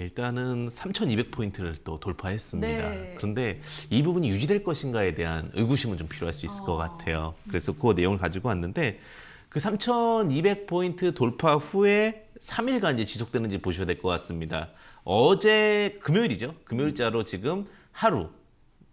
일단은 3,200포인트를 또 돌파했습니다. 네. 그런데 이 부분이 유지될 것인가에 대한 의구심은 좀 필요할 수 있을 아. 것 같아요. 그래서 그 내용을 가지고 왔는데 그 3,200포인트 돌파 후에 3일간 이제 지속되는지 보셔야 될 것 같습니다. 어제 금요일이죠. 금요일자로 지금 하루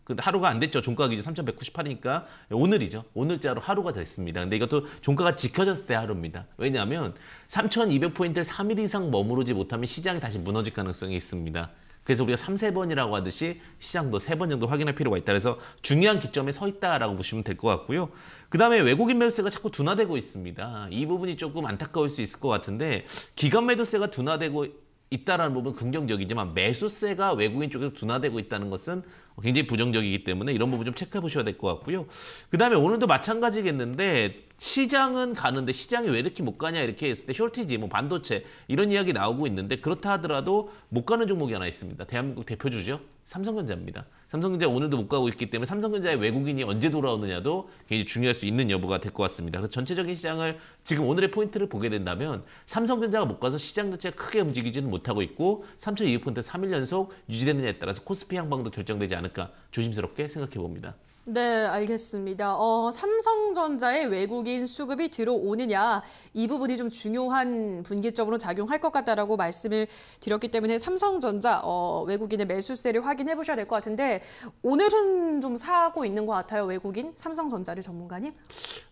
근데 하루가 안 됐죠. 종가가 이제 3,198이니까 오늘이죠. 오늘자로 하루가 됐습니다. 근데 이것도 종가가 지켜졌을 때 하루입니다. 왜냐하면 3,200포인트를 3일 이상 머무르지 못하면 시장이 다시 무너질 가능성이 있습니다. 그래서 우리가 3, 세번이라고 하듯이 시장도 세 번 정도 확인할 필요가 있다. 그래서 중요한 기점에 서 있다라고 보시면 될 것 같고요. 그 다음에 외국인 매수세가 자꾸 둔화되고 있습니다. 이 부분이 조금 안타까울 수 있을 것 같은데 기관 매도세가 둔화되고 있다라는 부분은 긍정적이지만 매수세가 외국인 쪽에서 둔화되고 있다는 것은 굉장히 부정적이기 때문에 이런 부분 좀 체크해 보셔야 될 것 같고요. 그 다음에 오늘도 마찬가지겠는데 시장은 가는데 시장이 왜 이렇게 못 가냐 이렇게 했을 때 숄티지, 뭐 반도체 이런 이야기 나오고 있는데 그렇다 하더라도 못 가는 종목이 하나 있습니다. 대한민국 대표주죠. 삼성전자입니다. 삼성전자 오늘도 못 가고 있기 때문에 삼성전자의 외국인이 언제 돌아오느냐도 굉장히 중요할 수 있는 여부가 될 것 같습니다. 그래서 전체적인 시장을 지금 오늘의 포인트를 보게 된다면 삼성전자가 못 가서 시장 자체가 크게 움직이지는 못하고 있고 3,200포인트 3일 연속 유지되느냐에 따라서 코스피 향방도 결정되지 않을까 조심스럽게 생각해 봅니다. 네, 알겠습니다. 어, 삼성전자의 외국인 수급이 들어오느냐 이 부분이 좀 중요한 분기점으로 작용할 것 같다라고 말씀을 드렸기 때문에 삼성전자 어, 외국인의 매수세를 확인해 보셔야 될 것 같은데 오늘은 좀 사고 있는 것 같아요. 외국인 삼성전자를 전문가님?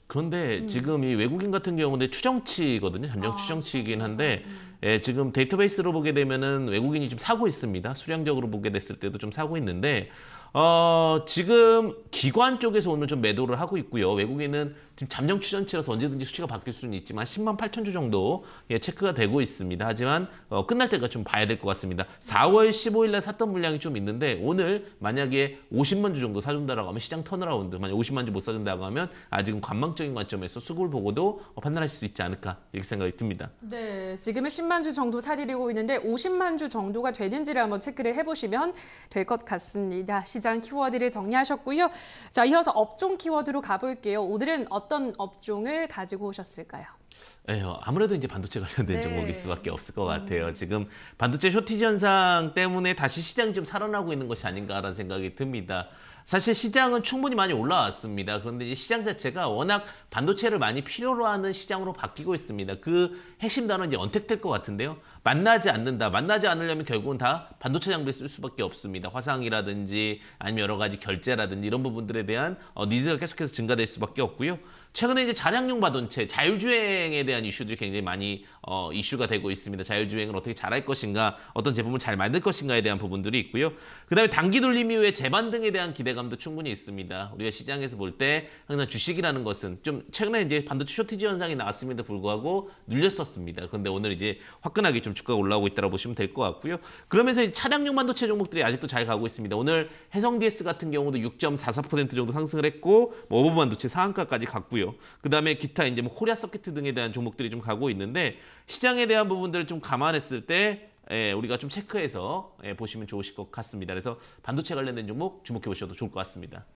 그런데 음. 지금 이 외국인 같은 경우는 추정치거든요. 잠정 아, 추정치이긴 그렇죠. 한데 음. 예, 지금 데이터베이스로 보게 되면은 외국인이 좀 사고 있습니다. 수량적으로 보게 됐을 때도 좀 사고 있는데 어, 지금 기관 쪽에서 오늘 좀 매도를 하고 있고요. 외국인은 지금 잠정 추정치라서 언제든지 수치가 바뀔 수는 있지만 10만 8천 주 정도 예, 체크가 되고 있습니다. 하지만 어, 끝날 때가 좀 봐야 될 것 같습니다. 4월 15일 날 샀던 물량이 좀 있는데 오늘 만약에 50만 주 정도 사준다라고 하면 시장 턴어라운드 만약 50만 주 못 사준다고 하면 아직은 관망적 상황적인 관점에서 수급을 보고도 판단하실 수 있지 않을까 이렇게 생각이 듭니다. 네, 지금은 10만 주 정도 사리리고 있는데 50만 주 정도가 되는지를 한번 체크를 해보시면 될 것 같습니다. 시장 키워드를 정리하셨고요. 자, 이어서 업종 키워드로 가볼게요. 오늘은 어떤 업종을 가지고 오셨을까요? 에요. 네, 아무래도 이제 반도체 관련된 네. 종목일 수밖에 없을 것 음. 같아요. 음. 지금 반도체 쇼티지 현상 때문에 다시 시장이 좀 살아나고 있는 것이 아닌가라는 생각이 듭니다. 사실 시장은 충분히 많이 올라왔습니다. 그런데 이 시장 자체가 워낙 반도체를 많이 필요로 하는 시장으로 바뀌고 있습니다. 그 핵심 단어는 이제 언택될 것 같은데요. 만나지 않는다. 만나지 않으려면 결국은 다 반도체 장비를 쓸 수밖에 없습니다. 화상이라든지 아니면 여러 가지 결제라든지 이런 부분들에 대한 어, 니즈가 계속해서 증가될 수밖에 없고요. 최근에 이제 자량용 반도체, 자율주행에 대한 이슈들이 굉장히 많이 어, 이슈가 되고 있습니다. 자율주행을 어떻게 잘할 것인가, 어떤 제품을 잘 만들 것인가에 대한 부분들이 있고요. 그 다음에 단기 돌림 이후에 재반등에 대한 기대감도 충분히 있습니다. 우리가 시장에서 볼 때 항상 주식이라는 것은 좀 최근에 이제 반도체 쇼티지 현상이 나왔음에도 불구하고 눌렸었습니다. 그런데 오늘 이제 화끈하게 좀 주가가 올라오고 있다고 보시면 될 것 같고요. 그러면서 차량용 반도체 종목들이 아직도 잘 가고 있습니다. 오늘 해성 DS 같은 경우도 6.44% 정도 상승을 했고 뭐 오버 반도체 상한가까지 갔고요. 있고요. 그다음에 기타 이제 뭐 코리아 서킷 등에 대한 종목들이 좀 가고 있는데 시장에 대한 부분들을 좀 감안했을 때 예, 우리가 좀 체크해서 예, 보시면 좋으실 것 같습니다. 그래서 반도체 관련된 종목 주목해 보셔도 좋을 것 같습니다.